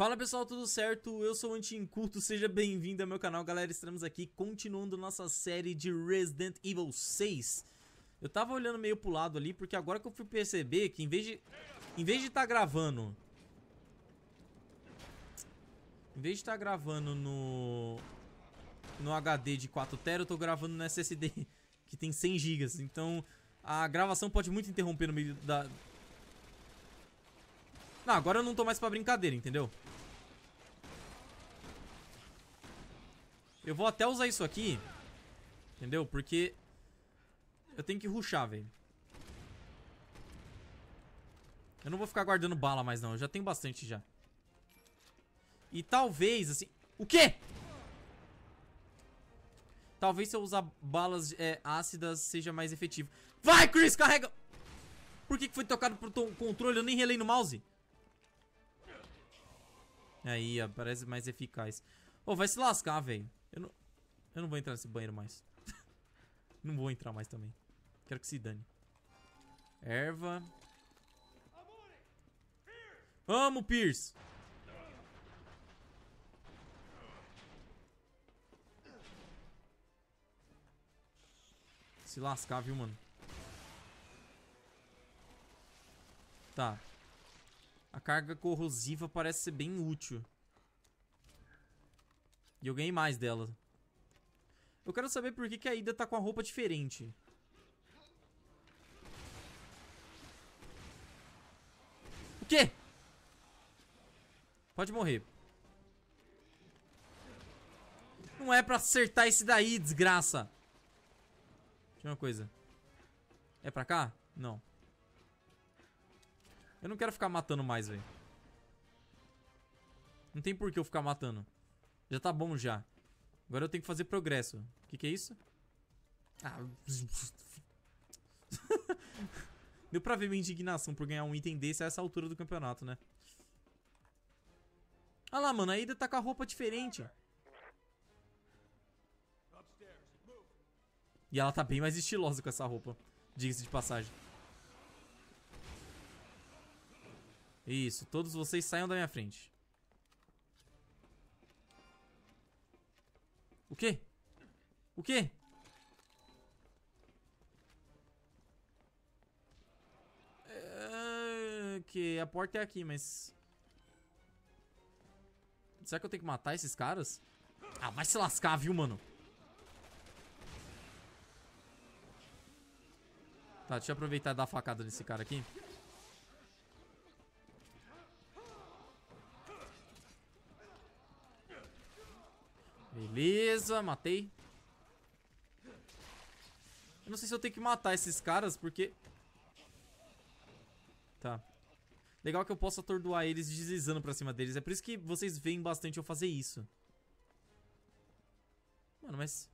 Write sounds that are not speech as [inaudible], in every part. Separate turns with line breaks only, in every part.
Fala pessoal, tudo certo? Eu sou o Antinculto, seja bem-vindo ao meu canal, galera. Estamos aqui continuando nossa série de Resident Evil 6. Eu tava olhando meio pro lado ali, porque agora que eu fui perceber que em vez de... Em vez de estar tá gravando... Em vez de estar tá gravando no... No HD de 4 tb eu tô gravando no SSD [laughs] que tem 100 GB. Então, a gravação pode muito interromper no meio da, não, agora eu não tô mais pra brincadeira, entendeu? Eu vou até usar isso aqui. Entendeu? Porque eu tenho que ruxar, velho. Eu não vou ficar guardando bala mais, não. Eu já tenho bastante já. E talvez, assim... O quê? Talvez se eu usar balas é, ácidas seja mais efetivo. Vai, Chris, carrega! Por que, que foi tocado pro controle? Eu nem relei no mouse. Aí, ó, parece mais eficaz. Ô, oh, vai se lascar, velho. Eu não, eu não vou entrar nesse banheiro mais. [laughs] não vou entrar mais também. Quero que se dane. Erva. Vamos, Pierce! Se lascar, viu, mano? Tá. A carga corrosiva parece ser bem útil. E eu ganhei mais dela. Eu quero saber por que, que a Ida tá com a roupa diferente. O quê? Pode morrer. Não é pra acertar esse daí, desgraça. Deixa eu ver uma coisa. É pra cá? Não. Eu não quero ficar matando mais, velho. Não tem por que eu ficar matando. Já tá bom já. Agora eu tenho que fazer progresso. O que, que é isso? Ah. [laughs] Deu pra ver minha indignação por ganhar um item desse a essa altura do campeonato, né? Ah lá, mano, a Ida tá com a roupa diferente. E ela tá bem mais estilosa com essa roupa. Diga-se de passagem. Isso, todos vocês saiam da minha frente. O quê? O quê? É, que Ok, a porta é aqui, mas... Será que eu tenho que matar esses caras? Ah, vai se lascar, viu, mano? Tá, deixa eu aproveitar e dar facada nesse cara aqui. Beleza, matei. Eu não sei se eu tenho que matar esses caras, porque... Tá. Legal que eu posso atordoar eles deslizando pra cima deles. É por isso que vocês veem bastante eu fazer isso. Mano, mas...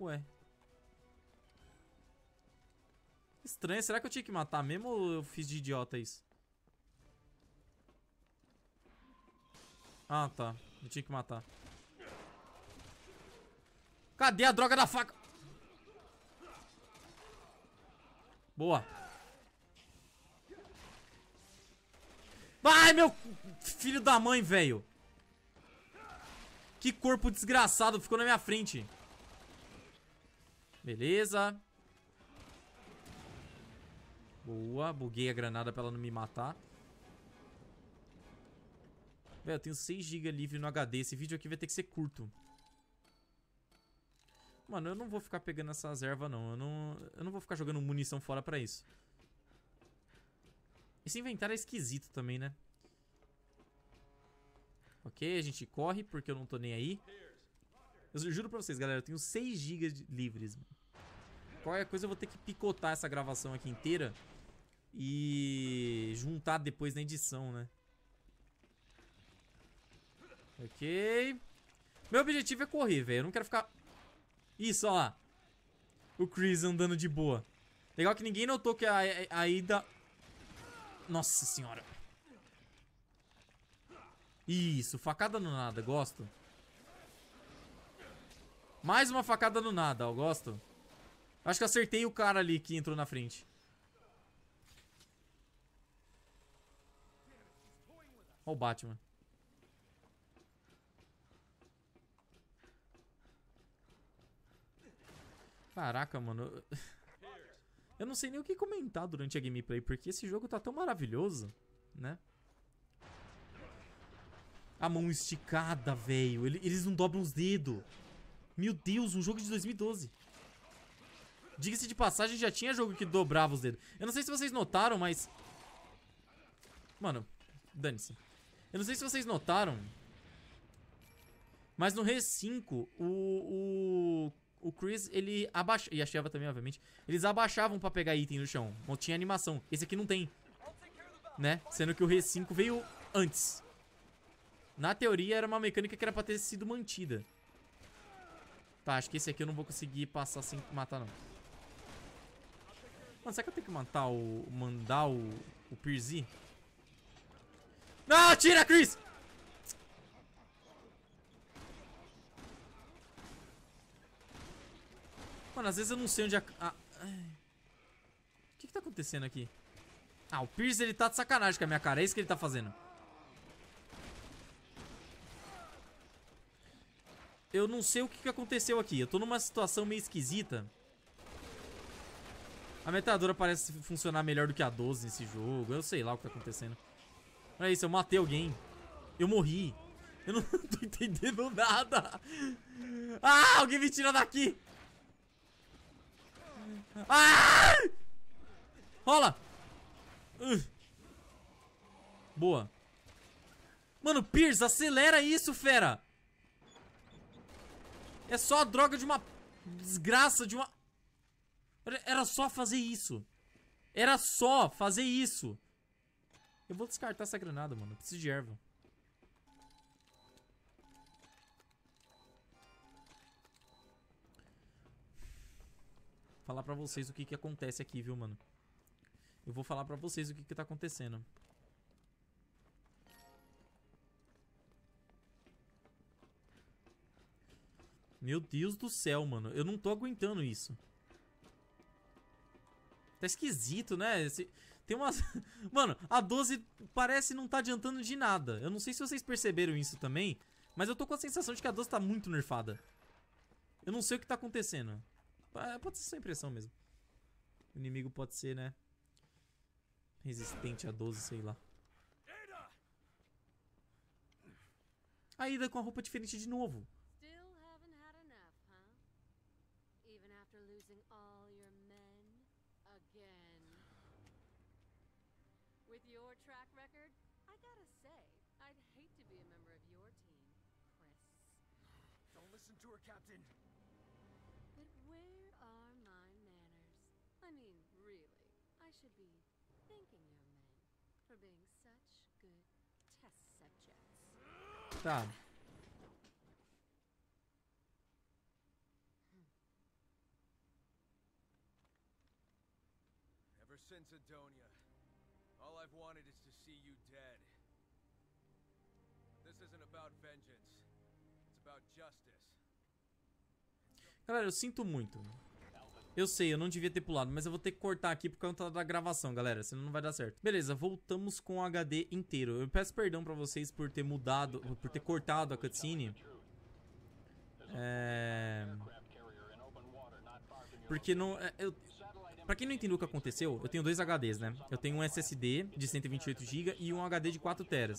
Ué. Estranho, será que eu tinha que matar mesmo ou eu fiz de idiota isso? Ah, tá. Eu tinha que matar. Cadê a droga da faca? Boa. Ai, meu filho da mãe, velho. Que corpo desgraçado ficou na minha frente. Beleza. Boa, buguei a granada pra ela não me matar. Velho, eu tenho 6GB livre no HD. Esse vídeo aqui vai ter que ser curto. Mano, eu não vou ficar pegando essas ervas, não. Eu não, eu não vou ficar jogando munição fora pra isso. Esse inventário é esquisito também, né? Ok, a gente corre porque eu não tô nem aí. Eu juro pra vocês, galera, eu tenho 6 GB livres. Qualquer coisa eu vou ter que picotar essa gravação aqui inteira e juntar depois na edição, né? Ok. Meu objetivo é correr, velho. Eu não quero ficar... Isso, ó. O Chris andando de boa. Legal que ninguém notou que a, a, a ida... Nossa senhora. Isso, facada no nada, gosto. Mais uma facada no nada, ó, gosto. Acho que acertei o cara ali que entrou na frente. Ó o Batman. Caraca, mano. Eu não sei nem o que comentar durante a gameplay, porque esse jogo tá tão maravilhoso, né? A mão esticada, velho. Eles não dobram os dedos. Meu Deus, um jogo de 2012. Diga-se de passagem, já tinha jogo que dobrava os dedos. Eu não sei se vocês notaram, mas... Mano, dane-se. Eu não sei se vocês notaram, mas no Re5, o, o o Chris, ele abaixava. E a Sheva também, obviamente. Eles abaixavam pra pegar item no chão. Não tinha animação. Esse aqui não tem. Né? Sendo que o R5 veio antes. Na teoria, era uma mecânica que era pra ter sido mantida. Tá, acho que esse aqui eu não vou conseguir passar sem matar, não. Mano, será que eu tenho que matar o... Mandar o... O Pirzy? Não, tira, Chris! Mano, às vezes eu não sei onde é a... a... O que que tá acontecendo aqui? Ah, o Pierce ele tá de sacanagem com a minha cara. É isso que ele tá fazendo. Eu não sei o que, que aconteceu aqui. Eu tô numa situação meio esquisita. A metralhadora parece funcionar melhor do que a 12 nesse jogo. Eu sei lá o que tá acontecendo. Olha isso, eu matei alguém. Eu morri. Eu não [laughs] tô entendendo nada. Ah, alguém me tira daqui. Ah! Rola! Uh. Boa. Mano, Pierce, acelera isso, fera. É só a droga de uma desgraça, de uma... Era só fazer isso. Era só fazer isso. Eu vou descartar essa granada, mano. Eu preciso de erva. falar pra vocês o que que acontece aqui, viu, mano? Eu vou falar pra vocês o que que tá acontecendo. Meu Deus do céu, mano. Eu não tô aguentando isso. Tá esquisito, né? Esse... Tem umas... [laughs] mano, a 12 parece não tá adiantando de nada. Eu não sei se vocês perceberam isso também, mas eu tô com a sensação de que a 12 tá muito nerfada. Eu não sei o que tá acontecendo. Pode ser só impressão mesmo. O inimigo pode ser, né? Resistente a 12, sei lá. A Ida com a roupa diferente de novo. With your track record, I gotta say, I'd hate to be a member of your team, Chris. Don't listen to her, Captain. should be thanking your men for being such good test subjects. Hmm. Ever since Adonia, all I've wanted is to see you dead. This isn't about vengeance. It's about justice. Galera, eu sinto muito. Eu sei, eu não devia ter pulado, mas eu vou ter que cortar aqui por conta da gravação, galera, senão não vai dar certo. Beleza, voltamos com o HD inteiro. Eu peço perdão pra vocês por ter mudado, por ter cortado a cutscene. É... Porque não... É, eu... Pra quem não entendeu o que aconteceu, eu tenho dois HDs, né? Eu tenho um SSD de 128GB e um HD de 4 TB.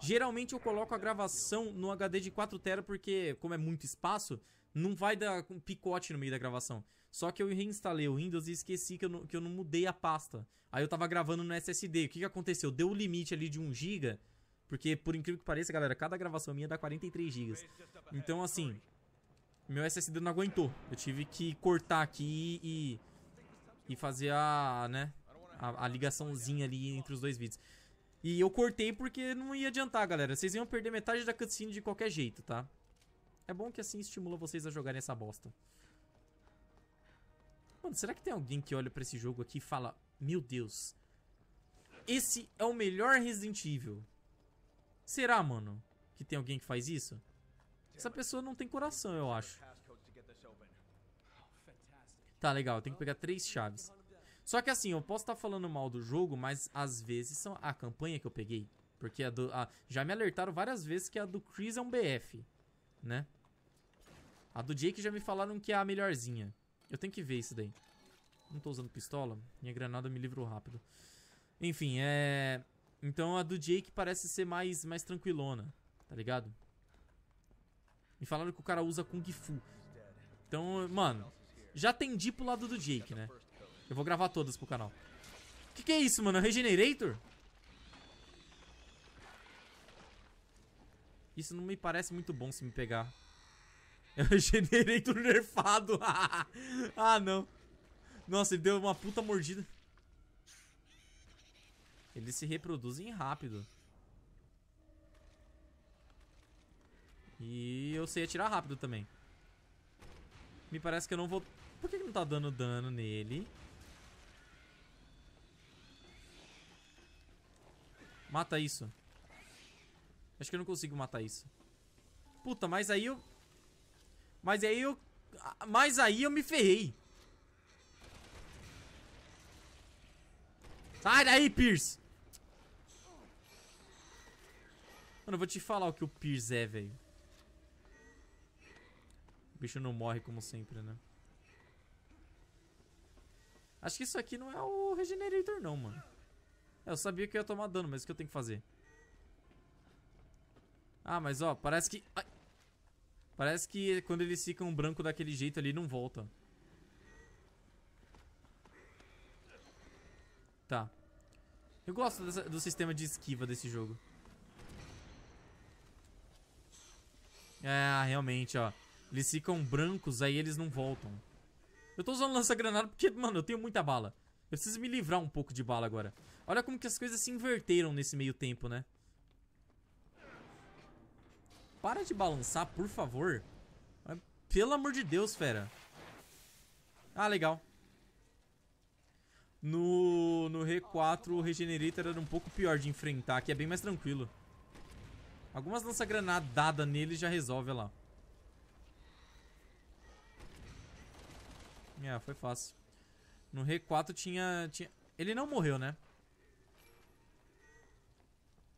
Geralmente eu coloco a gravação no HD de 4TB porque, como é muito espaço, não vai dar um picote no meio da gravação. Só que eu reinstalei o Windows e esqueci que eu, não, que eu não mudei a pasta. Aí eu tava gravando no SSD. O que, que aconteceu? Deu o limite ali de 1 GB. Porque, por incrível que pareça, galera, cada gravação minha dá 43 GB. Então, assim, meu SSD não aguentou. Eu tive que cortar aqui e, e fazer a, né, a, a ligaçãozinha ali entre os dois vídeos. E eu cortei porque não ia adiantar, galera. Vocês iam perder metade da cutscene de qualquer jeito, tá? É bom que assim estimula vocês a jogarem essa bosta. Mano, será que tem alguém que olha pra esse jogo aqui e fala... Meu Deus, esse é o melhor Resident Evil. Será, mano, que tem alguém que faz isso? Essa pessoa não tem coração, eu acho. Tá, legal. Tem que pegar três chaves. Só que assim, eu posso estar tá falando mal do jogo, mas às vezes são a campanha que eu peguei. Porque a do, a, já me alertaram várias vezes que a do Chris é um BF, né? A do Jake já me falaram que é a melhorzinha. Eu tenho que ver isso daí. Não tô usando pistola. Minha granada me livrou rápido. Enfim, é... Então a do Jake parece ser mais, mais tranquilona, tá ligado? Me falaram que o cara usa Kung Fu. Então, mano, já tendi pro lado do Jake, né? Eu vou gravar todas pro canal. Que que é isso, mano? É Regenerator? Isso não me parece muito bom se me pegar. É [laughs] Regenerator nerfado. [laughs] ah, não. Nossa, ele deu uma puta mordida. Eles se reproduzem rápido. E eu sei atirar rápido também. Me parece que eu não vou... Por que, que não tá dando dano nele? Mata isso. Acho que eu não consigo matar isso. Puta, mas aí eu... Mas aí eu... Mas aí eu me ferrei. Sai daí, Pierce! Mano, eu vou te falar o que o Pierce é, velho. O bicho não morre como sempre, né? Acho que isso aqui não é o Regenerator não, mano. Eu sabia que eu ia tomar dano, mas o que eu tenho que fazer? Ah, mas ó, parece que... Ai. Parece que quando eles ficam branco daquele jeito ali, não volta. Tá. Eu gosto dessa, do sistema de esquiva desse jogo. É, realmente, ó. Eles ficam brancos, aí eles não voltam. Eu tô usando lança-granada porque, mano, eu tenho muita bala. Eu preciso me livrar um pouco de bala agora. Olha como que as coisas se inverteram nesse meio tempo, né? Para de balançar, por favor. Pelo amor de Deus, fera. Ah, legal. No, no R4, o Regenerator era um pouco pior de enfrentar, aqui é bem mais tranquilo. Algumas lança-granadadas nele já resolve, olha lá. É, foi fácil. No r 4 tinha, tinha... Ele não morreu, né?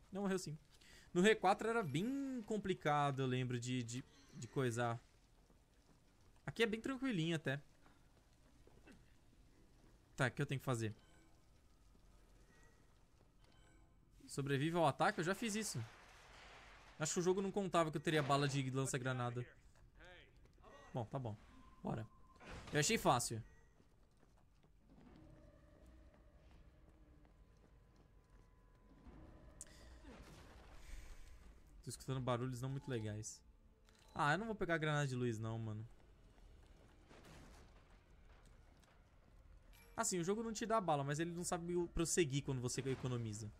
Não morreu sim. No r 4 era bem complicado, eu lembro, de, de, de coisar. Aqui é bem tranquilinho até. Tá, o que eu tenho que fazer? Sobrevive ao ataque? Eu já fiz isso. Acho que o jogo não contava que eu teria bala de lança-granada. Bom, tá bom. Bora. Eu achei fácil. Tô escutando barulhos não muito legais. Ah, eu não vou pegar granada de luz não, mano. Assim, o jogo não te dá bala, mas ele não sabe prosseguir quando você economiza.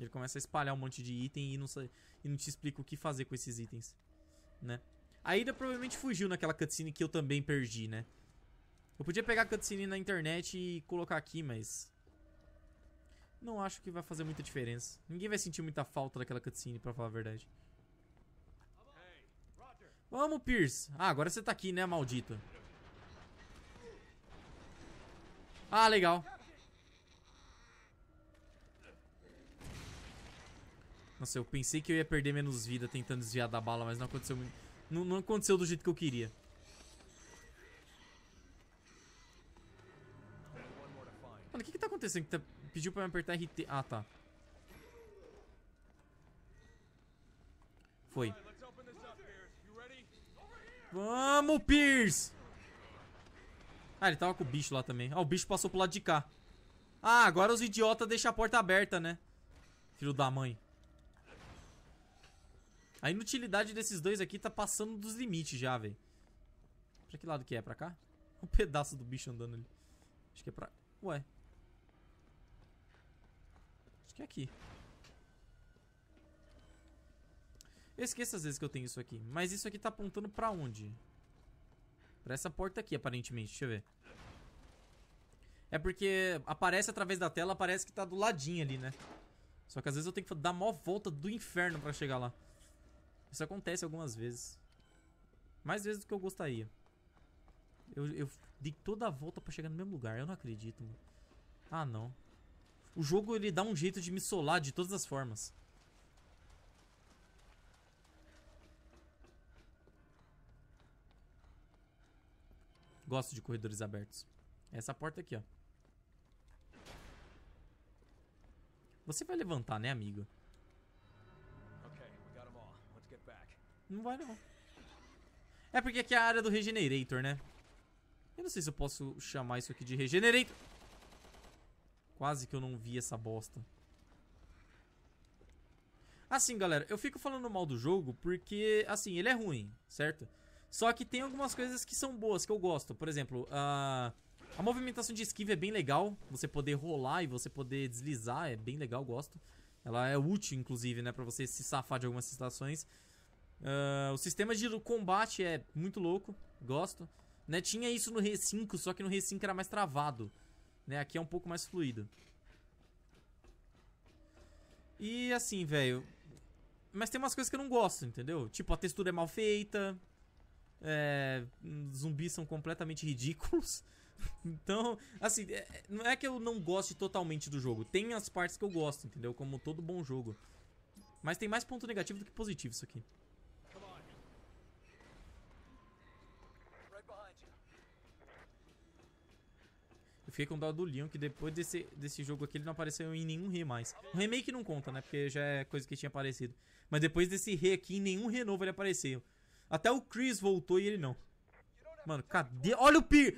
Ele começa a espalhar um monte de item e não, e não te explica o que fazer com esses itens, né? A Ida provavelmente fugiu naquela cutscene que eu também perdi, né? Eu podia pegar a cutscene na internet e colocar aqui, mas... Não acho que vai fazer muita diferença. Ninguém vai sentir muita falta daquela cutscene, pra falar a verdade. Vamos, Pierce. Ah, agora você tá aqui, né, maldito. Ah, legal. Nossa, eu pensei que eu ia perder menos vida tentando desviar da bala, mas não aconteceu não, não aconteceu do jeito que eu queria. Mano, o que que tá acontecendo que tá pediu pra me apertar RT. Ah, tá. Foi. Vamos, Pierce! Ah, ele tava com o bicho lá também. Ah, o bicho passou pro lado de cá. Ah, agora os idiotas deixam a porta aberta, né? Filho da mãe. A inutilidade desses dois aqui tá passando dos limites já, velho. Pra que lado que é? Pra cá? [laughs] Um pedaço do bicho andando ali. Acho que é pra... Ué, que é aqui. Eu esqueço às vezes que eu tenho isso aqui. Mas isso aqui tá apontando pra onde? Pra essa porta aqui, aparentemente. Deixa eu ver. É porque aparece através da tela, parece que tá do ladinho ali, né? Só que às vezes eu tenho que dar maior volta do inferno pra chegar lá. Isso acontece algumas vezes. Mais vezes do que eu gostaria. Eu, eu dei toda a volta pra chegar no mesmo lugar. Eu não acredito, mano. Ah, não. O jogo ele dá um jeito de me solar de todas as formas. Gosto de corredores abertos. É essa porta aqui, ó. Você vai levantar, né, amigo? Não vai, não. É porque aqui é a área do Regenerator, né? Eu não sei se eu posso chamar isso aqui de Regenerator. Quase que eu não vi essa bosta. Assim, galera, eu fico falando mal do jogo porque, assim, ele é ruim, certo? Só que tem algumas coisas que são boas, que eu gosto. Por exemplo, a, a movimentação de esquiva é bem legal. Você poder rolar e você poder deslizar é bem legal, gosto. Ela é útil, inclusive, né, pra você se safar de algumas situações. Uh, o sistema de combate é muito louco, gosto. Né, tinha isso no R5, só que no R5 era mais travado. Né? Aqui é um pouco mais fluido. E assim, velho. Mas tem umas coisas que eu não gosto, entendeu? Tipo, a textura é mal feita. É, zumbis são completamente ridículos. [laughs] então, assim, é, não é que eu não goste totalmente do jogo. Tem as partes que eu gosto, entendeu? Como todo bom jogo. Mas tem mais ponto negativo do que positivo isso aqui. Fiquei com dó do Leon, que depois desse, desse jogo aqui ele não apareceu em nenhum re mais. O remake não conta, né? Porque já é coisa que tinha aparecido. Mas depois desse re aqui, em nenhum re novo ele apareceu. Até o Chris voltou e ele não. Mano, cadê? Olha o Pier!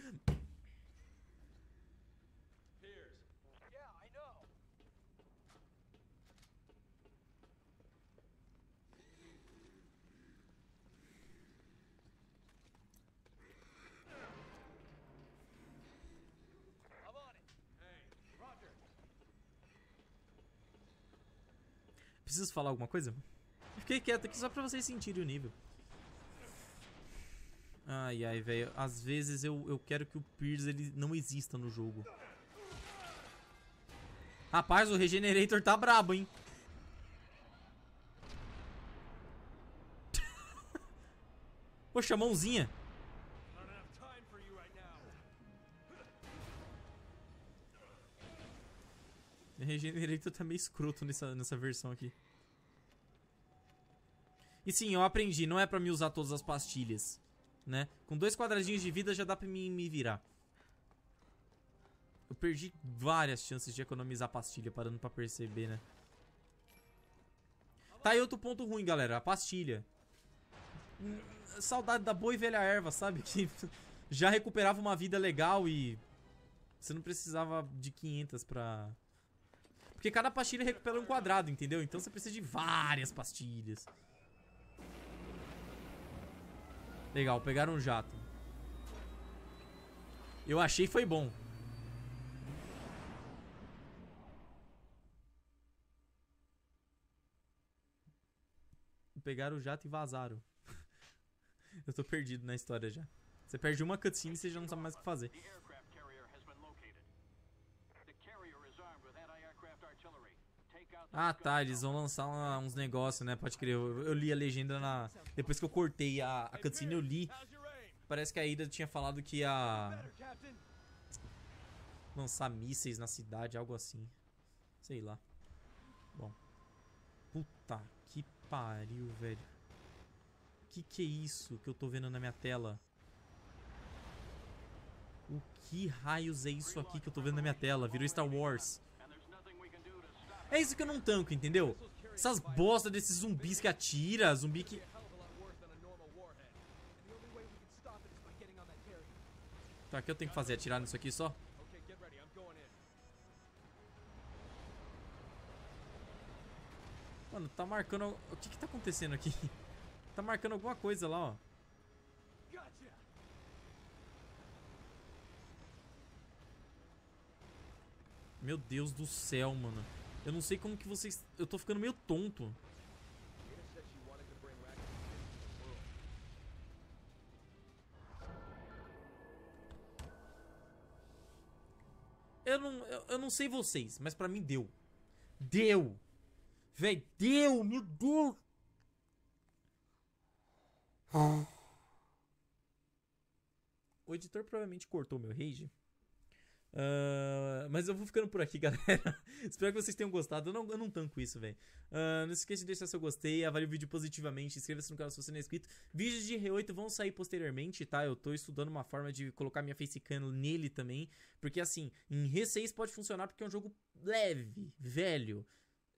Preciso falar alguma coisa? Eu fiquei quieto aqui só pra vocês sentirem o nível. Ai, ai, velho. Às vezes eu, eu quero que o Pierce ele não exista no jogo. Rapaz, o Regenerator tá brabo, hein? [laughs] Poxa, mãozinha. Regenerator tá meio escroto nessa, nessa versão aqui. E sim, eu aprendi, não é pra me usar todas as pastilhas, né? Com dois quadradinhos de vida já dá pra me virar. Eu perdi várias chances de economizar pastilha, parando pra perceber, né? Tá aí outro ponto ruim, galera, a pastilha. Saudade da boa e velha erva, sabe? [laughs] Que já recuperava uma vida legal e... Você não precisava de 500 pra... Porque cada pastilha recupera um quadrado, entendeu? Então você precisa de várias pastilhas. Legal, pegaram um jato. Eu achei foi bom. Pegaram o jato e vazaram. [laughs] Eu tô perdido na história já. Você perde uma cutscene e você já não sabe mais o que fazer. Ah, tá, eles vão lançar uma, uns negócios, né? Pode crer. Eu, eu, li a legenda na. Depois que eu cortei a, a cutscene, eu li. Parece que a Ida tinha falado que ia. Lançar mísseis na cidade, algo assim. Sei lá. Bom. Puta que pariu, velho. Que que é isso que eu tô vendo na minha tela? O que raios é isso aqui que eu tô vendo na minha tela? Virou Star Wars. É isso que eu não tanco, entendeu? Essas bosta desses zumbis que atira, zumbi que... Tá, o que eu tenho que fazer? Atirar nisso aqui só? Mano, tá marcando... O que que tá acontecendo aqui? [laughs] Tá marcando alguma coisa lá, ó. Meu Deus do céu, mano. Eu não sei como que vocês... Eu tô ficando meio tonto. Eu não, eu, eu não sei vocês, mas pra mim deu. Deu! Véi, deu! Meu Deus! Ah. O editor provavelmente cortou meu rage. Uh, mas eu vou ficando por aqui, [laughs] galera. Espero que vocês tenham gostado. Eu não, eu não tanco isso, velho. Uh, não se esqueça de deixar seu gostei, avalie o vídeo positivamente, inscreva-se no canal se você não é inscrito. Vídeos de R8 vão sair posteriormente, tá? Eu tô estudando uma forma de colocar minha facecam nele também. Porque assim, em R6 pode funcionar porque é um jogo leve, velho.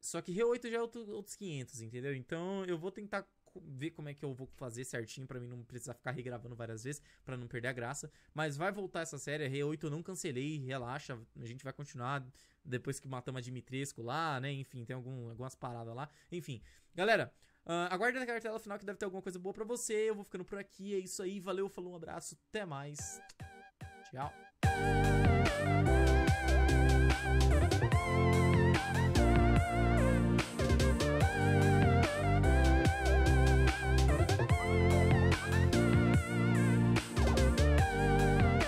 Só que R8 já é outro, outros 500, entendeu? Então eu vou tentar ver como é que eu vou fazer certinho para mim não precisar ficar regravando várias vezes, para não perder a graça. Mas vai voltar essa série, Re8 eu não cancelei, relaxa, a gente vai continuar depois que matamos a Dimitrescu lá, né? Enfim, tem algum, algumas paradas lá. Enfim, galera, Uh, ah, aguarde na cartela final que deve ter alguma coisa boa pra você. Eu vou ficando por aqui. É isso aí. Valeu, falou, um abraço. Até mais. Tchau.